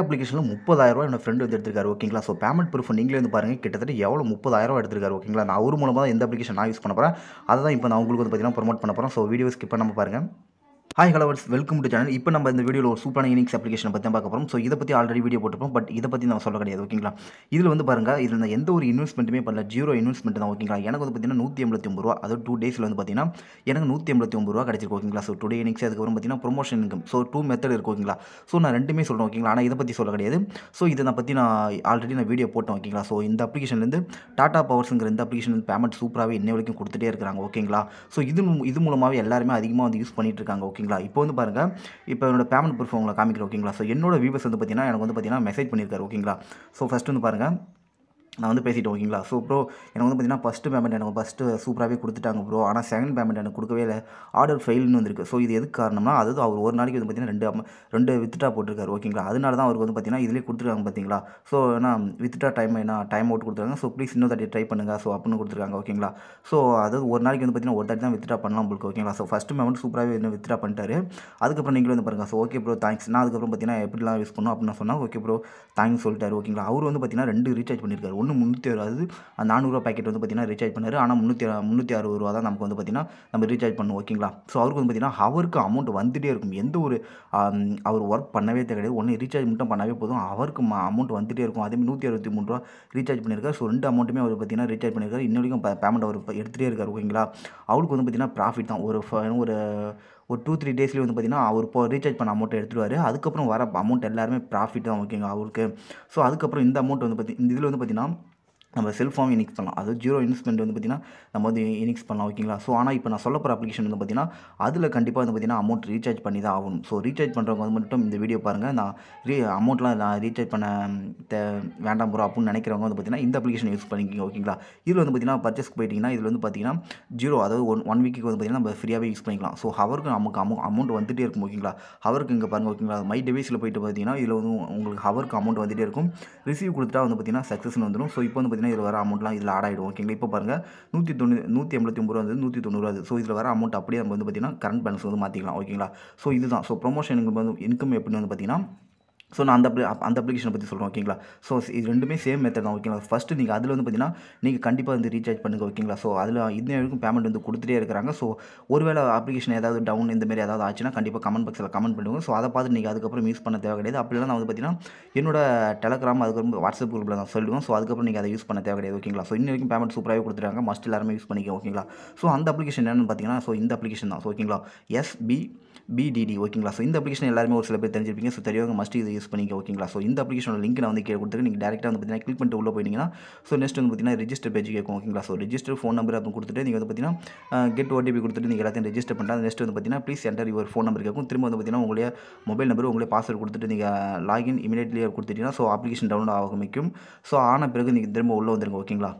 அப்ளிகேஷனில் முப்பதாயிரரூவா என்னோட ஃப்ரெண்டு வந்து எடுத்திருக்காரு ஓகேங்களா ஸோ பேமெண்ட் ப்ரூஃப் நீங்களே வந்து பாருங்கள் கிட்டத்தட்ட எவ்வளோ முப்பதாயிரரூவா எடுத்திருக்காரு ஓகேங்களா நான் அவர் மூலமாக எந்த அப்ளிகேஷன் நான் யூஸ் பண்ண போகிறேன் அதை தான் இப்போ நான் உங்களுக்கு வந்து பார்த்தீங்கன்னா ப்ரொமோட் பண்ண போகிறேன் ஸோ வீடியோ ஸ்கிப் பண்ணாமல் பாருங்கள் hi hello viewers welcome to channel இப்போ நம்ம இந்த வீடியோவில் ஒரு சூப்பரான யூனிக்ஸ் அப்ளிகேஷன் பற்றி பார்க்க போகிறோம் ஸோ இதை பற்றி ஆல்ரெடி வீடியோ போட்டுருப்போம் பட் இதை பற்றி நான் சொல்ல கிடையாது ஓகேங்களா இதில் வந்து பாருங்கள் இதில் நான் எந்த ஒரு இன்வெஸ்ட்மெண்ட்டுமே பண்ணல ஜீரோ இன்வெஸ்ட்மெண்ட் தான் ஓகேங்களா எனக்கு வந்து பார்த்தீங்கன்னா நூற்றி எண்பத்தி ஒம்பது ரூபா அதாவது டூ டேஸில் வந்து பார்த்தீங்கன்னா எனக்கு நூற்றி எண்பத்தி ஒம்பது ரூபா கிடச்சிருக்கு ஓகேங்களா ஸோ டுடே இனிக்ஸ் அதுக்கப்புறம் பார்த்தீங்கன்னா promotion income so two method இருக்கு ஓகேங்களா ஸோ நான் ரெண்டுமே சொல்கிறேன் ஓகேங்களா ஆனால் இதை பற்றி சொல்ல கிடையாது ஸோ இதை நான் பற்றி நான் ஆல்ரெடி நான் வீடியோ போட்டேன் ஓகேங்களா ஸோ இந்த அப்ளிகேஷன்லேருந்து டாடா பவர்ஸுங்கிற இந்த அப்ளிகேஷன் பேமெண்ட் சூப்பராகவே இன்ன வரைக்கும் கொடுத்துட்டே இருக்கிறாங்க ஓகேங்களா ஸோ இது இது மூலமாகவே எல்லாருமே அதிகமாக வந்து யூஸ் பண்ணிட்டு இருக்காங்க ஓகேங்களா ஓகேங்களா இப்போ வந்து பாருங்கள் இப்போ என்னோட பேமெண்ட் ப்ரூஃப் உங்களை காமிக்கிறேன் ஓகேங்களா ஸோ என்னோட வியூவர்ஸ் வந்து பார்த்தீங்கன்னா எனக்கு வந்து பார்த்தீங்கன்னா மெசேஜ் பண்ணியிருக்காரு ஓகேங்களா ஸோ ஃபஸ்ட் வந்து பாருங்கள் நான் வந்து பேசிட்டு ஓகேங்களா ஸோ ப்ரோ எனக்கு வந்து பார்த்தீங்கன்னா ஃபஸ்ட்டு பேமெண்ட் எனக்கு ஃபஸ்ட்டு சூப்பராகவே கொடுத்துட்டாங்க ப்ரோ ஆனால் செகண்ட் பேமெண்ட் எனக்கு கொடுக்கவே இல்லை ஆர்டர் ஃபெயில்னு வந்திருக்கு ஸோ இது எதுக்கு காரணம்னா அதாவது அவர் ஒரு நாளைக்கு வந்து பார்த்தீங்கன்னா ரெண்டு ரெண்டு வித்துட்டா போட்டிருக்காரு ஓகேங்களா அதனால தான் அவருக்கு வந்து பார்த்தீங்கன்னா இதிலே கொடுத்துருக்காங்க பார்த்தீங்களா ஸோ ஏன்னா வித்துட்டா டைம் என்ன டைம் அவுட் கொடுத்துருக்காங்க ஸோ ப்ளீஸ் இன்னொரு தாட்டி ட்ரை பண்ணுங்கள் ஸோ அப்படின்னு கொடுத்துருக்காங்க ஓகேங்களா ஸோ அதாவது ஒரு நாளைக்கு வந்து பார்த்தீங்கன்னா ஒரு தாட்டி தான் வித்ட்ரா பண்ணலாம் உங்களுக்கு ஓகேங்களா ஸோ ஃபஸ்ட்டு பேமெண்ட் சூப்பராகவே இன்னும் வித்ட்ரா பண்ணிட்டாரு அதுக்கப்புறம் நீங்களும் வந்து பாருங்கள் ஸோ ஓகே ப்ரோ தேங்க்ஸ் நான் அதுக்கப்புறம் பார்த்தீங்கன்னா எப்படிலாம் யூஸ் பண்ணணும் அப்படின்னு சொன்னால் ஓகே ப்ரோ தேங்க்ஸ் சொல்லிட்டாரு ஓகேங்களா அவர் வந்து பார்த்தீங்கன்னா ரெண்டு ரீசார்ஜ் பண்ணியிருக்காரு ஒன்று ஒன்று முந்நூற்றி அறுபது அந்த நானூறுரூவா பேக்கெட் வந்து பார்த்திங்கன்னா ரீசார்ஜ் பண்ணார் ஆனால் முந்நூற்றி முந்நூற்றி அறுபது ரூபா தான் நமக்கு வந்து பார்த்திங்கன்னா நம்ம ரீசார்ஜ் பண்ணுவோம் ஓகேங்களா ஸோ அவருக்கு வந்து பார்த்திங்கன்னா அவருக்கு அமௌண்ட் வந்துகிட்டே இருக்கும் எந்த ஒரு அவர் ஒர்க் பண்ணவே கிடையாது ஒன்று ரீசார்ஜ் மட்டும் பண்ணவே போதும் அவருக்கு அமௌண்ட் வந்துகிட்டே இருக்கும் அதே நூற்றி அறுபத்தி மூணு ரூபா ரீசார்ஜ் பண்ணியிருக்காரு ஸோ ரெண்டு அமௌண்ட்டுமே அவர் பார்த்திங்கன்னா ரீசார்ஜ் பண்ணியிருக்காரு இன்னும் பேமெண்ட் அவர் எடுத்துகிட்டே இருக்கார் ஓகேங்களா அவருக்கு வந்து பார்த்திங்கன்னா ப்ராஃபிட் தான் ஒரு ஒரு ஒரு டூ த்ரீ டேஸ்லேயே வந்து பார்த்தீங்கன்னா அவர் இப்போ ரீசார்ஜ் பண்ண அமௌண்ட்டை எடுத்துருவார் அதுக்கப்புறம் வர அமௌண்ட் எல்லாருமே ப்ராஃபிட் தான் ஓகேங்க அவருக்கு ஸோ அதுக்கப்புறம் இந்த அமௌண்ட் வந்து பார்த்தி இந்த இதில் வந்து பார்த்திங்கன்னா நம்ம செல் இனிக்ஸ் பண்ணலாம் அது ஜீரோ இன்வெஸ்ட்மெண்ட் வந்து பார்த்திங்கன்னா நம்ம வந்து இனிக்ஸ் பண்ணலாம் ஓகேங்களா ஸோ ஆனால் இப்போ நான் சொல்லப்போ அப்ளிகேஷன் வந்து பார்த்திங்கன்னா அதில் கண்டிப்பாக வந்து பார்த்திங்கன்னா அமௌண்ட் ரீசார்ஜ் பண்ணி தான் ஆகணும் ஸோ ரீசார்ஜ் பண்ணுறவங்க வந்து மட்டும் இந்த வீடியோ பாருங்கள் நான் ரீ அமௌண்ட்லாம் நான் ரீசார்ஜ் பண்ண தே வேண்டாம் ப்ரோ அப்படின்னு நினைக்கிறவங்க வந்து பார்த்திங்கன்னா இந்த அப்ளிகேஷன் யூஸ் பண்ணிக்கிங்க ஓகேங்களா இதில் வந்து பார்த்திங்கன்னா பர்ச்சேஸ் போயிட்டிங்கன்னா இதில் வந்து பார்த்திங்கன்னா ஜீரோ அதாவது ஒன் ஒன் வீக்கு வந்து பார்த்திங்கன்னா நம்ம ஃப்ரீயாகவே யூஸ் பண்ணிக்கலாம் ஸோ அவருக்கு நமக்கு அமௌ அமௌண்ட் வந்துகிட்டே இருக்கும் ஓகேங்களா அவருக்கு இங்கே பாருங்கள் ஓகேங்களா மை டிவைஸில் போயிட்டு பார்த்திங்கன்னா இதில் வந்து உங்களுக்கு ஹவருக்கு அமௌண்ட் வந்துகிட்டே இருக்கும் ரிசீவ் கொடுத்துட்டா வந்து பார்த்திங்கன்னா சக்ஸஸ் வந்துடும் ஸோ இப்போ வந்து பார்த்தீங்கன்னா இதில் வர அமௌண்ட்லாம் இதில் ஆட் ஆகிடும் ஓகேங்களா இப்போ பாருங்கள் நூற்றி தொண்ணூறு நூற்றி எண்பத்தி ஒம்பது ரூபா வந்து நூற்றி தொண்ணூறுவா ஸோ இதில் வர அமௌண்ட் அப்படியே நம்ம வந்து பார்த்திங்கன்னா கரண்ட் பேலன்ஸ் வந்து மாற்றிக்கலாம் ஓகேங்களா ஸோ இதுதான் ஸோ ப்ரொமோஷன் வந்து இன்கம் எப்படின்னு வந்து பார்த்திங்கன்னா ஸோ நான் அந்த அந்த அப்ளிகேஷனை பற்றி சொல்கிறேன் ஓகேங்களா ஸோ இது ரெண்டுமே சேம் மெத்தட் தான் ஓகேங்களா ஃபஸ்ட்டு நீங்கள் அதில் வந்து பார்த்தீங்கன்னா நீங்கள் கண்டிப்பாக வந்து ரீசார்ஜ் பண்ணுங்கள் ஓகேங்களா ஸோ அதில் இன்னும் வரைக்கும் பேமெண்ட் வந்து கொடுத்துட்டே இருக்கிறாங்க ஸோ ஒருவேளை அப்ளிகேஷன் ஏதாவது டவுன் இந்த மாதிரி ஏதாவது ஆச்சுன்னா கண்டிப்பாக கமெண்ட் பாக்ஸில் கமெண்ட் பண்ணுவோம் ஸோ அதை பார்த்து நீங்கள் அதுக்கப்புறம் யூஸ் பண்ண தேவை கிடையாது அப்படிலாம் நான் வந்து பார்த்தீங்கன்னா என்னோட டெலகிராம் அதுக்கப்புறம் வாட்ஸ்அப் குரூப்பில் நான் சொல்லிடுவோம் ஸோ அதுக்கப்புறம் நீங்கள் அதை யூஸ் பண்ண தேவை கிடையாது ஓகேங்களா ஸோ இன்ன வரைக்கும் பேமெண்ட் சூப்பராகவே கொடுத்துருக்காங்க மஸ்ட் எல்லாருமே யூஸ் பண்ணிக்கோ ஓகேங்களா ஸோ அந்த அப்ளிகேஷன் என்னென்னு பார்த்தீங்கன்னா ஸோ இந்த அப்ளிகேஷன் தான் ஸோ ஓகேங்களா எஸ்பி பிடிடி ஓகேங்களா ஸோ இந்த அப்ளிகேஷன் எல்லாருமே ஒரு சில பேர் தெரிஞ்சிருப்பீங்க ஸோ தெரியவங்க மஸ்ட் இது யூஸ் பண்ணிக்க ஓகேங்களா ஸோ இந்த அப்ளிகேஷனோட லிங்க் நான் வந்து கே கொடுத்துருக்கேன் நீங்கள் டேரெக்டாக வந்து பார்த்தீங்கன்னா கிளிக் பண்ணிட்டு உள்ளே போயிட்டீங்கன்னா ஸோ நெக்ஸ்ட் வந்து பார்த்தீங்கன்னா ரிஜிஸ்டர் பேஜ் கேட்கும் ஓகேங்களா ஸோ ரிஜிஸ்டர் ஃபோன் நம்பர் அப்போ கொடுத்துட்டு நீங்கள் வந்து பார்த்தீங்கன்னா கெட் ஓடிபி கொடுத்துட்டு நீங்கள் எல்லாத்தையும் ரிஜிஸ்டர் பண்ணுறாங்க நெக்ஸ்ட் வந்து பார்த்தீங்கன்னா please center your phone number கேட்கும் திரும்ப வந்து பார்த்தீங்கன்னா உங்களுடைய மொபைல் நம்பர் உங்களுடைய பாஸ்வேர்டு கொடுத்துட்டு நீங்கள் லாகின் இமீடியட்லி கொடுத்துட்டீங்கன்னா ஸோ அப்ளிகேஷன் டவுன்லோட் ஆகமிக்கும் ஸோ ஆன பிறகு நீங்கள் திரும்ப உள்ளே வந்துருங்க ஓகேங்களா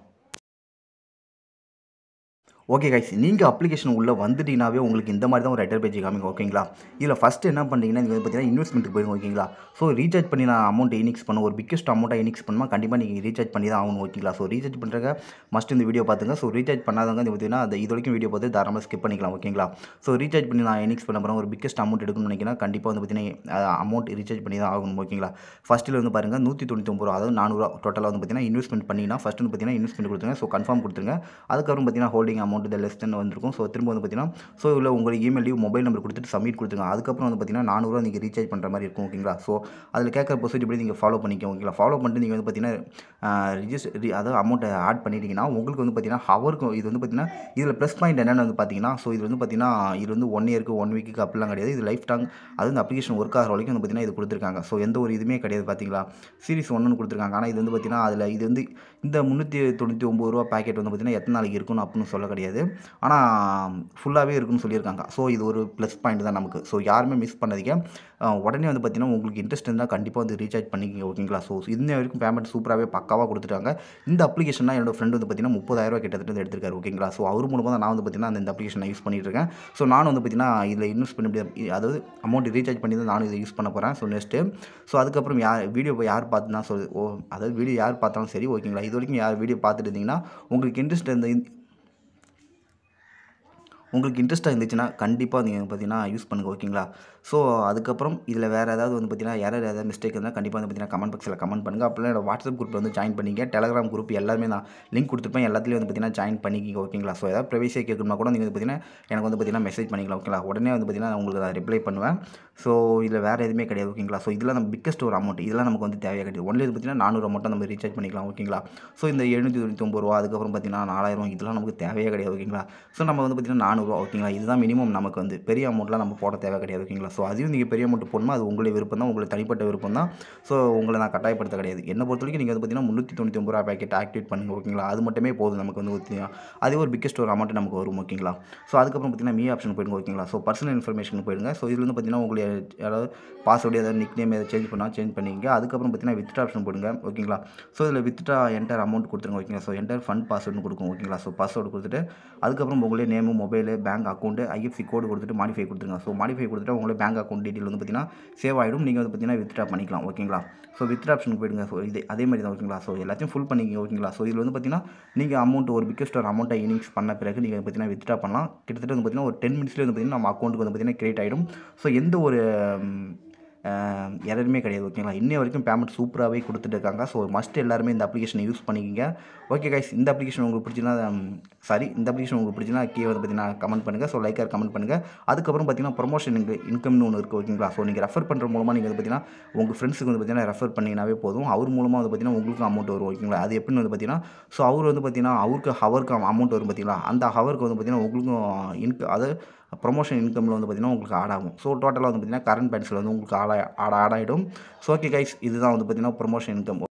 ஓகே கைஸ் நீங்கள் அப்ளிகேஷன் உள்ளே வந்துட்டீங்கனாவே உங்களுக்கு இந்த மாதிரி தான் ஒரு ரெட்டர் பேஜ் காமிங்க ஓகேங்களா இதில் ஃபஸ்ட்டு என்ன பண்ணுறீங்கன்னா நீங்கள் வந்து பார்த்தீங்கன்னா இன்வெஸ்ட்மெண்ட்டுக்கு போயிருங்க ஓகேங்களா ஸோ ரீசார்ஜ் பண்ணி நான் அமௌண்ட் இனிக்ஸ் பண்ண ஒரு பிக்கஸ்ட் அமௌண்ட்டாக இனிக்ஸ் பண்ணுமா கண்டிப்பாக நீங்கள் ரீசார்ஜ் பண்ணி தான் ஆகணும் ஓகேங்களா ஸோ ரீசார்ஜ் பண்ணுறங்க மஸ்ட் இந்த வீடியோ பார்த்துங்க ஸோ ரீசார்ஜ் பண்ணாதவங்க இது பார்த்தீங்கன்னா அது இது வரைக்கும் வீடியோ பார்த்து தாராளமாக ஸ்கிப் பண்ணிக்கலாம் ஓகேங்களா ஸோ ரீசார்ஜ் பண்ணி நான் இனிக்ஸ் பண்ண போகிறேன் ஒரு பிக்கஸ்ட் அமௌண்ட் எடுக்கணும்னு நினைக்கிறேன் கண்டிப்பாக வந்து பார்த்தீங்கன்னா அமௌண்ட் ரீசார்ஜ் பண்ணி தான் ஆகணும் ஓகேங்களா ஃபஸ்ட்டில் வந்து பாருங்கள் நூற்றி தொண்ணூற்றி ஒம்பது அதாவது நானூறுரூவா டோட்டலாக வந்து பார்த்தீங்கன்னா இன்வெஸ்ட்மெண்ட் பண்ணிங்கன்னா ஃபஸ்ட்டு வந்து பார்த்தீங்கன்னா இன்வெஸ்ட்மெண்ட் கொடுத்துருங்க ஸோ கன்ஃபார்ம் கொடுத்துருங்க அதுக்கப்புறம் பார்த்தீங்கன்னா holding amount amount less then வந்திருக்கும் ஸோ திரும்ப வந்து பார்த்தீங்கன்னா ஸோ இதில் உங்களுக்கு இமெயில் மொபைல் நம்பர் கொடுத்துட்டு சப்மிட் கொடுத்துருங்க அதுக்கப்புறம் வந்து பார்த்தீங்கன்னா நானூறுவா நீங்கள் ரீசார்ஜ் பண்ணுற மாதிரி இருக்கும் ஓகேங்களா ஸோ அதில் கேட்குற ப்ரொசீஜர் எப்படி நீங்கள் ஃபாலோ பண்ணிக்கோங்க ஓகேங்களா ஃபாலோ பண்ணிட்டு நீங்கள் வந்து பார்த்தீங்கன்னா ரிஜிஸ்டர் அதாவது அமௌண்ட்டை ஆட் பண்ணிட்டீங்கன்னா உங்களுக்கு வந்து பார்த்தீங்கன்னா ஹவருக்கும் இது வந்து பார்த்தீங்கன்னா இதில் ப்ளஸ் பாயிண்ட் என்னென்னு வந்து பார்த்தீங்கன்னா ஸோ இது வந்து பார்த்தீங்கன்னா இது வந்து ஒன் இயருக்கு ஒன் வீக்கு அப்படிலாம் கிடையாது இது லைஃப் டாங் அது வந்து அப்ளிகேஷன் ஒர்க் ஆகிற வரைக்கும் வந்து பார்த்தீங்கன்னா இது கொடுத்துருக்காங்க ஸோ எந்த ஒரு இதுவுமே கிடையாது பார்த்தீங்களா சீரிஸ் ஒன்றுன்னு கொடுத்துருக்காங்க ஆனால் இது வந்து பார்த்தீங்கன்னா அதில் இது வந்து இந்த முந்நூற்றி தொண்ணூற்றி ஒம்பது ரூபா பேக்கெட் வந்து பார்த்தீங்கன்னா எத்தனை நாளைக்கு இருக்கும்னு அப்படின்னு சொல்ல கிடையாது கிடையாது ஆனால் ஃபுல்லாகவே இருக்குன்னு சொல்லியிருக்காங்க ஸோ இது ஒரு ப்ளஸ் பாயிண்ட் தான் நமக்கு ஸோ யாருமே மிஸ் பண்ணதுக்கே உடனே வந்து பார்த்தீங்கன்னா உங்களுக்கு இன்ட்ரெஸ்ட் இருந்தால் கண்டிப்பாக வந்து ரீசார்ஜ் பண்ணிக்கிங்க ஓகேங்களா ஸோ இன்ன வரைக்கும் பேமெண்ட் சூப்பராகவே பக்காவாக கொடுத்துருக்காங்க இந்த அப்ளிகேஷனாக என்னோட ஃப்ரெண்டு வந்து பார்த்தீங்கன்னா முப்பதாயிரரூவா கிட்டத்தட்ட வந்து எடுத்திருக்காரு ஓகேங்களா ஸோ அவர் மூலமாக தான் நான் வந்து பார்த்தீங்கன்னா அந்த அப்ளிகேஷனை யூஸ் பண்ணிட்டு இருக்கேன் ஸோ நானும் வந்து பார்த்தீங்கன்னா இதில் இன்வெஸ்ட் பண்ண முடியாது அதாவது அமௌண்ட் ரீசார்ஜ் பண்ணி தான் நானும் இதை யூஸ் பண்ண போகிறேன் ஸோ நெக்ஸ்ட்டு ஸோ அதுக்கப்புறம் யார் வீடியோ யார் பார்த்துனா சொல் ஓ அதாவது வீடியோ யார் பார்த்தாலும் சரி ஓகேங்களா இது வரைக்கும் யார் வீடியோ பார்த்துட்டு இருந்தீங்கன்னா உங்களுக்கு இன்ட்ரெஸ்ட் இருந்த உங்களுக்கு இன்ட்ரெஸ்ட்டாக இருந்துச்சுன்னா கண்டிப்பாக நீங்கள் பார்த்தீங்கன்னா யூஸ் பண்ணுங்கள் ஓகேங்களா ஸோ அதுக்கப்புறம் இதில் வேறு ஏதாவது வந்து பார்த்தீங்கன்னா யாரும் ஏதாவது மிஸ்டேக் இருந்தால் கண்டிப்பாக வந்து பார்த்தீங்கன்னா கமெண்ட் பாக்ஸில் கமெண்ட் பண்ணுங்கள் அப்போலாம் என்னோட வாட்ஸ்அப் குரூப் வந்து ஜாயின் பண்ணிங்க டெலகிராம் குரூப் எல்லாருமே நான் லிங்க் கொடுத்துருப்பேன் எல்லாத்துலேயும் வந்து பார்த்தீங்கன்னா ஜாயின் பண்ணிக்கிங்க ஓகேங்களா ஸோ ஏதாவது ப்ரைவேசியாக கேட்கணுமா கூட நீங்கள் வந்து பார்த்தீங்கன்னா எனக்கு வந்து பார்த்தீங்கன்னா மெசேஜ் பண்ணிக்கலாம் ஓகேங்களா உடனே வந்து பார்த்தீங்கன்னா உங்களுக்கு நான் ரிப்ளை பண்ணுவேன் ஸோ இதில் வேறு எதுவுமே கிடையாது ஓகேங்களா ஸோ இதெல்லாம் நம்ம பிக்கஸ்ட் ஒரு அமௌண்ட் இதெல்லாம் நமக்கு வந்து தேவையாக கிடையாது ஒன்லி வந்து பார்த்தீங்கன்னா நானூறு அமௌண்ட்டை நம்ம ரீசார்ஜ் பண்ணிக்கலாம் ஓகேங்களா ஸோ இந்த எழுநூற்றி தொண்ணூற்றி ஒம்பது ரூபா அதுக்கப்புறம் பார்த்தீங்கன்னா நாலாயிரம் இதெல்லாம் நமக்கு தேவையாக கிடையாது ஓகேங்களா ஸோ நம்ம வந்து பார்த்தீங்கன்னா நானூறு நானூறுரூவா ஓகேங்களா இதுதான் மினிமம் நமக்கு வந்து பெரிய அமௌண்ட்லாம் நம்ம போட தேவை கிடையாது ஓகேங்களா ஸோ அதையும் நீங்கள் பெரிய அமௌண்ட் போடணுமா அது உங்களுடைய விருப்பம் தான் உங்களுக்கு தனிப்பட்ட விருப்பம் தான் ஸோ உங்களை நான் கட்டாயப்படுத்த கிடையாது என்ன பொறுத்த வரைக்கும் நீங்கள் வந்து பார்த்தீங்கன்னா முந்நூற்றி தொண்ணூற்றி ஒம்பது ரூபா பேக்கெட் ஆக்டிவேட் பண்ணுங்க ஓகேங்களா அது மட்டுமே போதும் நமக்கு வந்து அதே ஒரு பிக்கெஸ்ட் ஒரு அமௌண்ட் நமக்கு வரும் ஓகேங்களா ஸோ அதுக்கப்புறம் பார்த்தீங்கன்னா மீ ஆப்ஷன் போயிடுங்க ஓகேங்களா ஸோ பர்சனல் இன்ஃபர்மேஷன் போயிடுங்க ஸோ இதில் வந்து பார்த்தீங்கன்னா உங்களுடைய யாராவது பாஸ்வேர்டு ஏதாவது நிக் நேம் ஏதாவது சேஞ்ச் பண்ணால் சேஞ்ச் பண்ணிங்க அதுக்கப்புறம் பார்த்தீங்கன்னா வித்ட்ரா ஆப்ஷன் போடுங்க ஓகேங்களா ஸோ இதில் வித்ட்ரா என்டர் அமௌண்ட் கொடுத்துருங்க ஓகேங்களா ஸோ என்டர் ஃபண்ட் பாஸ்வேர்டுன்னு கொடுக்கும் ஓகேங்களா ஸோ பாஸ்வேர்டு கொடுத்துட்டு அதுக்கப்புறம் உங்களுடைய name mobile detail bank account IFC code கொடுத்துட்டு மாடிஃபை கொடுத்துருங்க ஸோ மாடிஃபை கொடுத்துட்டு உங்களோட பேங்க் அக்கௌண்ட் டீட்டெயில் வந்து பார்த்தீங்கன்னா சேவ் ஆகிடும் நீங்கள் வந்து பார்த்தீங்கன்னா வித்ட்ரா பண்ணிக்கலாம் ஓகேங்களா ஸோ வித்ரா ஆப்ஷனுக்கு போயிடுங்க ஸோ இது அதே மாதிரி தான் ஓகேங்களா ஸோ எல்லாத்தையும் ஃபுல் பண்ணிக்கோங்க ஓகேங்களா ஸோ இதில் வந்து பார்த்தீங்கன்னா நீங்கள் அமௌண்ட் ஒரு பிக்கஸ்ட் ஒரு அமௌண்ட்டை இனிங்ஸ் பண்ண பிறகு நீங்கள் பார்த்தீங்கன்னா வித்ட்ரா பண்ணலாம் கிட்டத்தட்ட வந்து பார்த்தீங்கன்னா ஒரு டென் மினிட்ஸ்லேயே வந்து பார்த்தீங்கன்னா நம்ம அக்கௌண்ட்டுக்கு வந்து பார்த்தீங்கன்னா கிரியேட் ஆகிடும் ஸோ எந்த ஒரு எரருமே கிடையாது ஓகேங்களா இன்னும் வரைக்கும் பேமெண்ட் சூப்பராகவே கொடுத்துட்டு இருக்காங்க ஸோ மஸ்ட் எல்லாருமே இந்த அப்ளிகேஷனை யூஸ் பண்ணிக்கிங்க ஓகே கைஸ் இந்த அப்ளிகேஷன் உங்களுக்கு பிடிச்சினா சாரி இந்த அப்ளிகேஷன் உங்களுக்கு பிடிச்சினா கீழே வந்து பார்த்தீங்கன்னா கமெண்ட் பண்ணுங்கள் ஸோ லைக்காக கமெண்ட் பண்ணுங்கள் அதுக்கப்புறம் பார்த்தீங்கன்னா ப்ரொமோஷன் இங்கே இன்கம்னு ஒன்று இருக்குது ஓகேங்களா ஸோ நீங்கள் ரெஃபர் பண்ணுற மூலமாக நீங்கள் வந்து பார்த்தீங்கன்னா உங்கள் ஃப்ரெண்ட்ஸுக்கு வந்து பார்த்தீங்கன்னா ரெஃபர் பண்ணிங்கனாவே போதும் அவர் மூலமாக வந்து பார்த்தீங்கன்னா உங்களுக்கு அமௌண்ட் வரும் ஓகேங்களா அது எப்படின்னு வந்து பார்த்தீங்கன்னா ஸோ அவர் வந்து பார்த்தீங்கன்னா அவருக்கு ஹவருக்கு அமௌண்ட் வரும் பார்த்தீங்களா அந்த ஹவருக்கு வந்து பார்த்தீங்கன்னா உங்களுக்கும் இன்க அதாவது ப்ரொமோஷன் இன்கமில் வந்து பார்த்திங்கன்னா உங்களுக்கு ஆட் ஆகும் ஸோ டோட்டலாக வந்து பார்த்திங்கன்னா கரண்ட் பேன்ஸில் வந்து உங்களுக்கு ஆட ஆட் ஆட் ஆகிடும் ஸோ ஓகே கைஸ் இதுதான் வந்து பார்த்திங்கன்னா ப்ரொமோஷன் இன்கம்